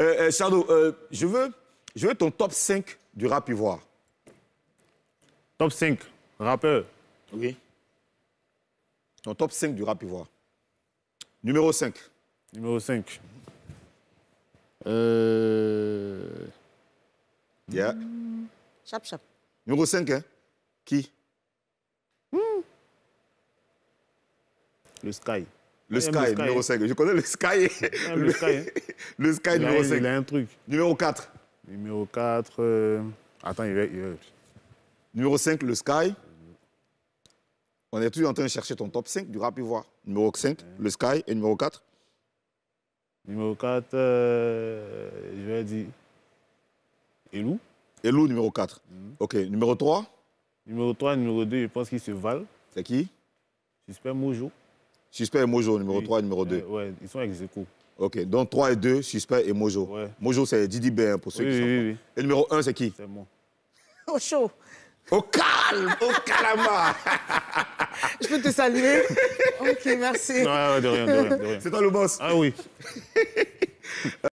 Euh, euh, euh, je, veux, je ton top 5 du rap ivoire. Top 5, rappeur. Oui. Ton top 5 du rap ivoire. Numéro 5. Numéro 5. Euh... Yeah. Chap, chap. Numéro 5, hein? Qui hmm. Le Sky. Le Sky, numéro 5. Je connais le Sky. le, Sky. Hein. le Sky, numéro 5. Il a un truc. Numéro 4. Numéro 4. Euh, attends, il va, Numéro 5, le Sky. On est toujours en train de chercher ton top 5 du rap ivoire. Numéro 5, le Sky. Et numéro 4 Numéro 4, euh, je vais dire. Elou Elou, numéro 4. Mm-hmm. OK. Numéro 3 Numéro 3, numéro 2, je pense qu'ils se valent. C'est qui J'espère Mojo. Suspect et Mojo, numéro 3 et numéro 2. Eh, ouais, ils sont avec -écho. Ok, donc 3 et 2, Suspect et Mojo. Mojo, c'est Didi B, hein, pour ceux qui oui, sont. Oui, et numéro 1, c'est qui C'est moi. Au chaud. Au calme, au calama. Je peux te saluer Ok, merci. Non, de rien, de rien. C'est toi le boss Ah oui.